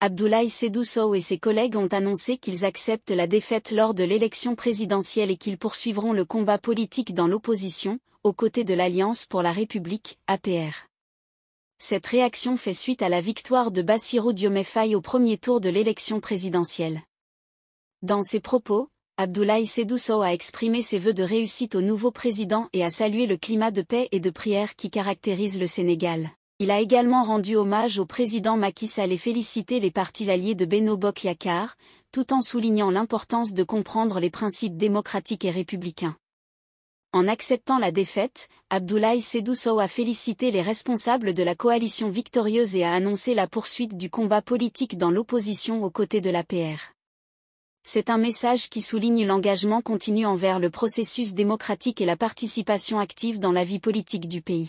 Abdoulaye Sédou et ses collègues ont annoncé qu'ils acceptent la défaite lors de l'élection présidentielle et qu'ils poursuivront le combat politique dans l'opposition, aux côtés de l'Alliance pour la République, APR. Cette réaction fait suite à la victoire de Bassirou Diomaye au premier tour de l'élection présidentielle. Dans ses propos, Abdoulaye Sédou a exprimé ses vœux de réussite au nouveau président et a salué le climat de paix et de prière qui caractérise le Sénégal. Il a également rendu hommage au président Macky Sall et félicité les partis alliés de Beno Yakar, tout en soulignant l'importance de comprendre les principes démocratiques et républicains. En acceptant la défaite, Abdoulaye Sedousso a félicité les responsables de la coalition victorieuse et a annoncé la poursuite du combat politique dans l'opposition aux côtés de l'APR. C'est un message qui souligne l'engagement continu envers le processus démocratique et la participation active dans la vie politique du pays.